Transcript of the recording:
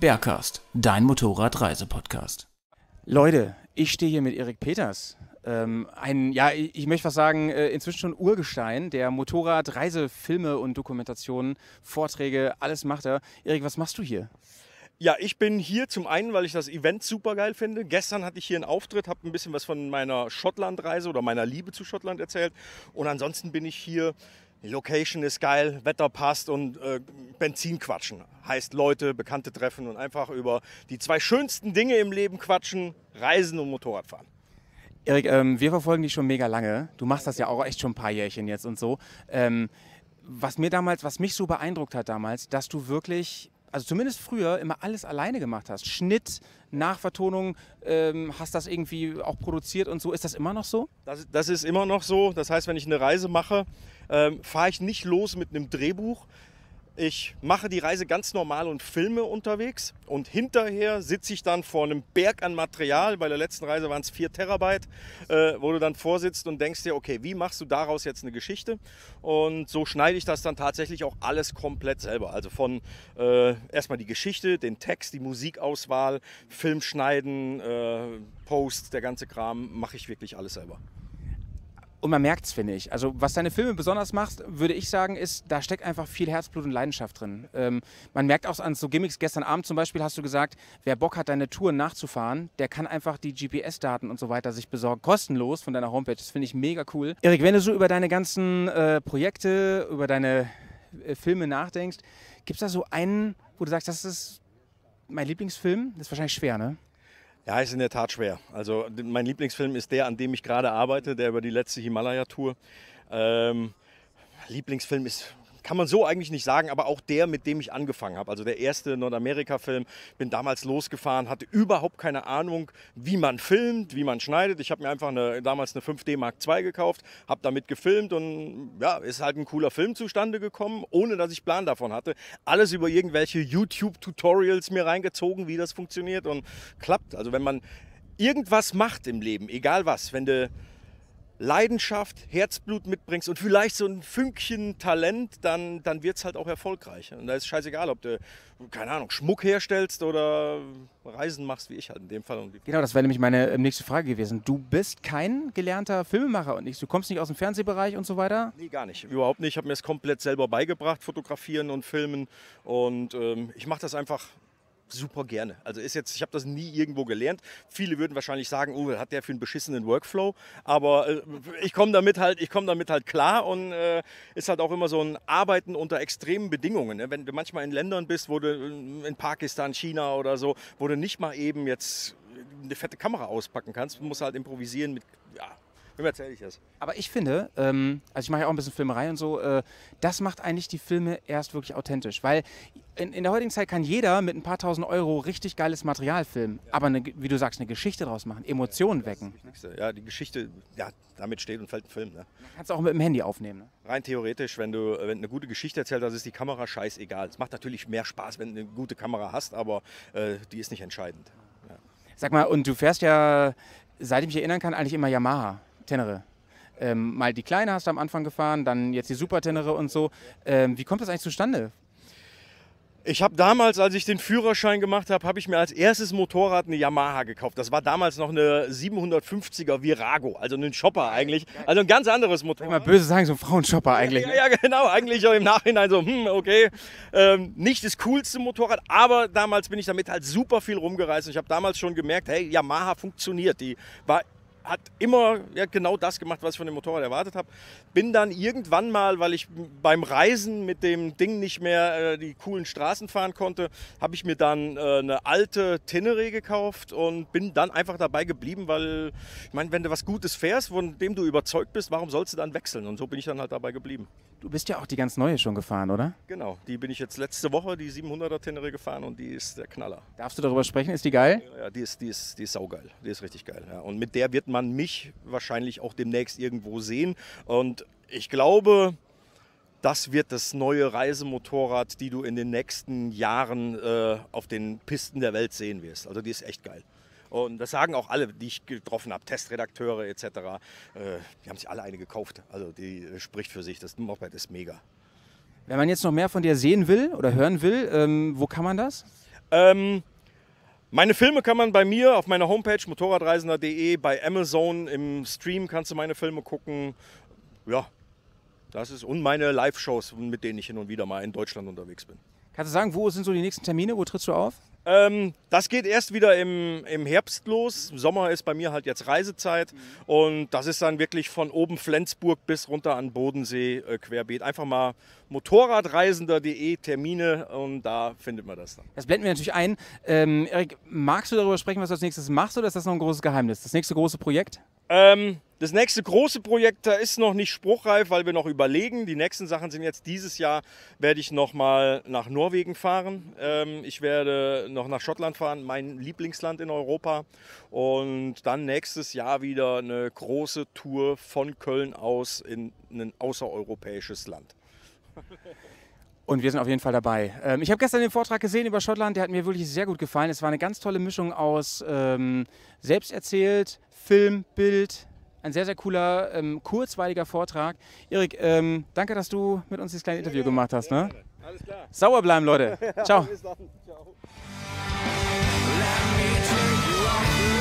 Bergcast, dein Motorradreisepodcast. Leute, ich stehe hier mit Erik Peters. Ähm, ein, ja, ich, ich möchte was sagen, äh, inzwischen schon Urgestein der Motorradreisefilme und Dokumentationen, Vorträge, alles macht er. Erik, was machst du hier? Ja, ich bin hier zum einen, weil ich das Event super geil finde. Gestern hatte ich hier einen Auftritt, habe ein bisschen was von meiner Schottlandreise oder meiner Liebe zu Schottland erzählt. Und ansonsten bin ich hier die Location ist geil, Wetter passt und äh, Benzin quatschen. Heißt Leute, Bekannte treffen und einfach über die zwei schönsten Dinge im Leben quatschen, Reisen und Motorradfahren. Erik, ähm, wir verfolgen dich schon mega lange. Du machst das ja auch echt schon ein paar Jährchen jetzt und so. Ähm, was mir damals, was mich so beeindruckt hat damals, dass du wirklich also zumindest früher immer alles alleine gemacht hast. Schnitt, Nachvertonung, ähm, hast das irgendwie auch produziert und so. Ist das immer noch so? Das, das, ist immer noch so. Das heißt, wenn ich eine Reise mache, ähm, fahre ich nicht los mit einem Drehbuch. Ich mache die Reise ganz normal und filme unterwegs und hinterher sitze ich dann vor einem Berg an Material. Bei der letzten Reise waren es 4 Terabyte, äh, wo du dann vorsitzt und denkst dir, okay, wie machst du daraus jetzt eine Geschichte? Und so schneide ich das dann tatsächlich auch alles komplett selber. Also von äh, erstmal die Geschichte, den Text, die Musikauswahl, Filmschneiden, äh, Post, der ganze Kram, mache ich wirklich alles selber. Und man merkt es, finde ich. Also, was deine Filme besonders macht, würde ich sagen, ist, da steckt einfach viel Herzblut und Leidenschaft drin. Ähm, man merkt auch an so Gimmicks. Gestern Abend zum Beispiel hast du gesagt, wer Bock hat, deine Touren nachzufahren, der kann einfach die GPS-Daten und so weiter sich besorgen. Kostenlos von deiner Homepage. Das finde ich mega cool. Erik, wenn du so über deine ganzen äh, Projekte, über deine äh, Filme nachdenkst, gibt es da so einen, wo du sagst, das ist mein Lieblingsfilm? Das ist wahrscheinlich schwer, ne? Ja, ist in der Tat schwer. Also mein Lieblingsfilm ist der, an dem ich gerade arbeite, der über die letzte Himalaya-Tour. Ähm, Lieblingsfilm ist kann man so eigentlich nicht sagen, aber auch der, mit dem ich angefangen habe. Also der erste Nordamerika-Film. Bin damals losgefahren, hatte überhaupt keine Ahnung, wie man filmt, wie man schneidet. Ich habe mir einfach eine, damals eine 5D Mark II gekauft, habe damit gefilmt und ja, ist halt ein cooler Film zustande gekommen, ohne dass ich Plan davon hatte. Alles über irgendwelche YouTube-Tutorials mir reingezogen, wie das funktioniert und klappt. Also wenn man irgendwas macht im Leben, egal was, wenn du Leidenschaft, Herzblut mitbringst und vielleicht so ein Fünkchen Talent, dann, dann wird es halt auch erfolgreich. Und da ist scheißegal, ob du, keine Ahnung, Schmuck herstellst oder Reisen machst, wie ich halt in dem Fall. Genau, das wäre nämlich meine ähm, nächste Frage gewesen. Du bist kein gelernter Filmemacher und nicht, du kommst nicht aus dem Fernsehbereich und so weiter? Nee, gar nicht. Überhaupt nicht. Ich habe mir das komplett selber beigebracht, fotografieren und filmen. Und ähm, ich mache das einfach super gerne. Also ist jetzt, ich habe das nie irgendwo gelernt. Viele würden wahrscheinlich sagen, oh, hat der für einen beschissenen Workflow. Aber äh, ich komme damit halt, ich komme damit halt klar und äh, ist halt auch immer so ein Arbeiten unter extremen Bedingungen. Ne? Wenn du manchmal in Ländern bist, wo du äh, in Pakistan, China oder so, wo du nicht mal eben jetzt eine fette Kamera auspacken kannst, musst du halt improvisieren mit ja, Wem erzähle ich das? Aber ich finde, ähm, also ich mache ja auch ein bisschen Filmerei und so, äh, das macht eigentlich die Filme erst wirklich authentisch. Weil in, in, der heutigen Zeit kann jeder mit ein paar tausend Euro richtig geiles Material filmen. Ja. Aber eine, wie du sagst, eine Geschichte draus machen, Emotionen ja, wecken. Ja, die Geschichte, ja, damit steht und fällt ein Film. Ne? Kannst du auch mit dem Handy aufnehmen. Ne? Rein theoretisch, wenn du, wenn eine gute Geschichte erzählt hast, ist die Kamera scheißegal. Es macht natürlich mehr Spaß, wenn du eine gute Kamera hast, aber äh, die ist nicht entscheidend. Ja. Sag mal, und du fährst ja, seit ich mich erinnern kann, eigentlich immer Yamaha. Tenere. Ähm, mal die kleine hast du am Anfang gefahren, dann jetzt die Super Tenere und so. Ähm, wie kommt das eigentlich zustande? Ich habe damals, als ich den Führerschein gemacht habe, habe ich mir als erstes Motorrad eine Yamaha gekauft. Das war damals noch eine 750er Virago, also ein Shopper eigentlich. Also ein ganz anderes Motorrad. Ich mal böse sagen, so ein Frauenshopper eigentlich. Ja, ja, ne? ja, genau. Eigentlich auch im Nachhinein so, hm, okay. Ähm, nicht das coolste Motorrad, aber damals bin ich damit halt super viel rumgereist. Und ich habe damals schon gemerkt, hey, Yamaha funktioniert. Die war hat immer ja, genau das gemacht, was ich von dem Motorrad erwartet habe. Bin dann irgendwann mal, weil ich beim Reisen mit dem Ding nicht mehr äh, die coolen Straßen fahren konnte, habe ich mir dann äh, eine alte Tinere gekauft und bin dann einfach dabei geblieben, weil ich meine, wenn du was Gutes fährst, von dem du überzeugt bist, warum sollst du dann wechseln? Und so bin ich dann halt dabei geblieben. Du bist ja auch die ganz neue schon gefahren, oder? Genau, die bin ich jetzt letzte Woche, die 700er Tenere gefahren und die ist der Knaller. Darfst du darüber sprechen? Ist die geil? Ja, ja die ist, die ist, die ist saugeil. Die ist richtig geil. Ja. Und mit der wird man mich wahrscheinlich auch demnächst irgendwo sehen. Und ich glaube, das wird das neue Reisemotorrad, die du in den nächsten Jahren äh, auf den Pisten der Welt sehen wirst. Also die ist echt geil. Und das sagen auch alle, die ich getroffen habe, Testredakteure etc. Äh, die haben sich alle eine gekauft. Also die äh, spricht für sich. Das Moped ist mega. Wenn man jetzt noch mehr von dir sehen will oder hören will, ähm, wo kann man das? Ähm, meine Filme kann man bei mir auf meiner Homepage motorradreisender.de, bei Amazon im Stream kannst du meine Filme gucken. Ja, das ist und meine Live-Shows, mit denen ich hin und wieder mal in Deutschland unterwegs bin. Kannst du sagen, wo sind so die nächsten Termine? Wo trittst du auf? Ähm, das geht erst wieder im, im Herbst los. Sommer ist bei mir halt jetzt Reisezeit. Mhm. Und das ist dann wirklich von oben Flensburg bis runter an Bodensee äh, querbeet. Einfach mal motorradreisender.de Termine und da findet man das dann. Das blenden wir natürlich ein. Ähm, Erik, magst du darüber sprechen, was du als nächstes machst oder ist das noch ein großes Geheimnis? Das nächste große Projekt? Ähm, das nächste große Projekt, da ist noch nicht spruchreif, weil wir noch überlegen. Die nächsten Sachen sind jetzt dieses Jahr, werde ich nochmal nach Norwegen fahren. Ähm, ich werde noch nach Schottland fahren, mein Lieblingsland in Europa. Und dann nächstes Jahr wieder eine große Tour von Köln aus in ein außereuropäisches Land. Und wir sind auf jeden Fall dabei. Ähm, ich habe gestern den Vortrag gesehen über Schottland, der hat mir wirklich sehr gut gefallen. Es war eine ganz tolle Mischung aus ähm, selbst erzählt, Film, Bild. Ein sehr, sehr cooler, ähm, kurzweiliger Vortrag. Erik, ähm, danke, dass du mit uns dieses kleine Interview gemacht hast. Ne? Alles klar. Sauer bleiben, Leute. Ciao. Bis dann. Ciao.